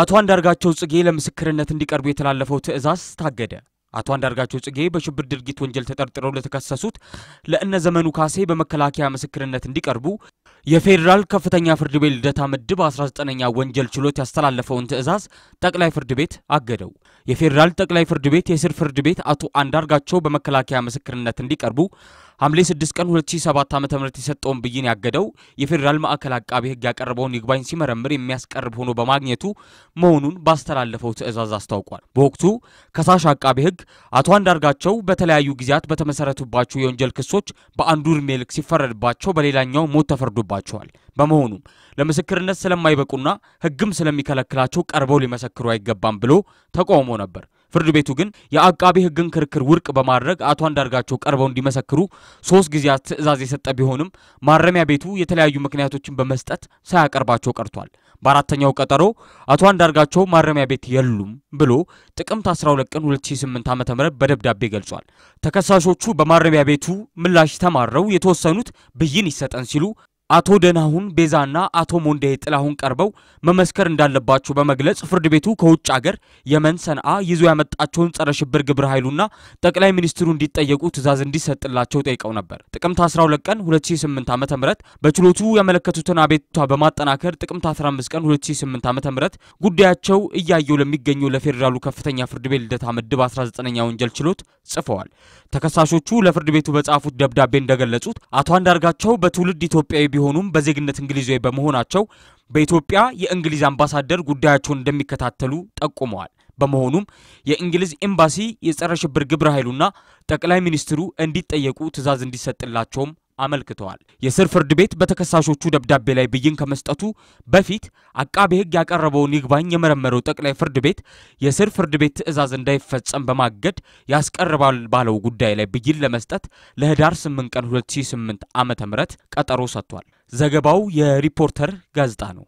አቶ አንዳርጋቸው ጽጌ ለምስክርነት እንዲቀርቡ የተላለፈው ትዕዛዝ ታገደ። አቶ አንዳርጋቸው ጽጌ በሽብር ድርጊት ወንጀል ተጠርጥረው ለተከሰሱት ለእነ ዘመኑ ካሴ በመከላከያ ምስክርነት እንዲቀርቡ የፌዴራል ከፍተኛ ፍርድ ቤት ልደታ ምድብ 19ኛ ወንጀል ችሎት ያስተላለፈውን ትዕዛዝ ጠቅላይ ፍርድ ቤት አገደው። የፌዴራል ጠቅላይ ፍርድ ቤት የስር ፍርድ ቤት አቶ አንዳርጋቸው በመከላከያ ምስክርነት እንዲቀርቡ ሐምሌ 6 ቀን 2007 ዓ ም የሰጠውን ብይን ያገደው የፌዴራል ማዕከል አቃቢ ህግ ያቀረበውን ይግባኝ ሲመረምር የሚያስቀርብ ሆኖ በማግኘቱ መሆኑን ባስተላለፈው ትዕዛዝ አስታውቋል። በወቅቱ ከሳሽ አቃቢ ህግ አቶ አንዳርጋቸው በተለያዩ ጊዜያት በተመሰረቱባቸው የወንጀል ክሶች በአንዱ ዕድሜ ልክ ሲፈረድባቸው፣ በሌላኛው ሞት ተፈርዶባቸዋል። በመሆኑም ለምስክርነት ስለማይበቁና ህግም ስለሚከለክላቸው ቀርበው ሊመሰክሩ አይገባም ብሎ ተቃውሞ ነበር። ፍርድ ቤቱ ግን የአቃቢ ህግን ክርክር ውድቅ በማድረግ አቶ አንዳርጋቸው ቀርበው እንዲመሰክሩ ሶስት ጊዜያት ትዕዛዝ የሰጠ ቢሆንም ማረሚያ ቤቱ የተለያዩ ምክንያቶችን በመስጠት ሳያቀርባቸው ቀርቷል። በአራተኛው ቀጠሮ አቶ አንዳርጋቸው ማረሚያ ቤት የሉም ብሎ ጥቅምት 12 ቀን 2008 ዓ.ም በደብዳቤ ገልጿል። ተከሳሾቹ በማረሚያ ቤቱ ምላሽ ተማረው የተወሰኑት ብይን ይሰጠን ሲሉ አቶ ደናሁን ቤዛና አቶ ሞንዴ ጥላሁን ቀርበው መመስከር እንዳለባቸው በመግለጽ ፍርድ ቤቱ ከውጭ አገር የመን ሰንአ ይዞ ያመጣቸውን ጸረ ሽብር ግብረ ኃይሉና ጠቅላይ ሚኒስትሩ እንዲጠየቁ ትዕዛዝ እንዲሰጥላቸው ጠይቀው ነበር። ጥቅምት 12 ቀን 2008 ዓ.ም በችሎቱ ያመለከቱትን አቤቱታ በማጠናከር ጥቅምት 15 ቀን 2008 ዓ.ም ጉዳያቸው እያየው ለሚገኘው ለፌዴራሉ ከፍተኛ ፍርድ ቤት ልደታ ምድብ 19ኛ ወንጀል ችሎት ጽፈዋል። ተከሳሾቹ ለፍርድ ቤቱ በጻፉት ደብዳቤ እንደገለጹት አቶ አንዳርጋቸው በትውልድ ኢትዮጵያዊ ቢሆኑም በዜግነት እንግሊዛዊ በመሆናቸው በኢትዮጵያ የእንግሊዝ አምባሳደር ጉዳያቸውን እንደሚከታተሉ ጠቁመዋል። በመሆኑም የእንግሊዝ ኤምባሲ የጸረ ሽብር ግብረ ኃይሉና ጠቅላይ ሚኒስትሩ እንዲጠየቁ ትዕዛዝ እንዲሰጥላቸውም አመልክተዋል። የስር ፍርድ ቤት በተከሳሾቹ ደብዳቤ ላይ ብይን ከመስጠቱ በፊት አቃቤ ሕግ ያቀረበውን ይግባኝ የመረመረው ጠቅላይ ፍርድ ቤት የስር ፍርድ ቤት ትዕዛዝ እንዳይፈጸም በማገድ ያስቀርባል ባለው ጉዳይ ላይ ብይን ለመስጠት ለህዳር 8 ቀን 2008 ዓ.ም ቀጠሮ ሰጥቷል። ዘገባው የሪፖርተር ጋዜጣ ነው።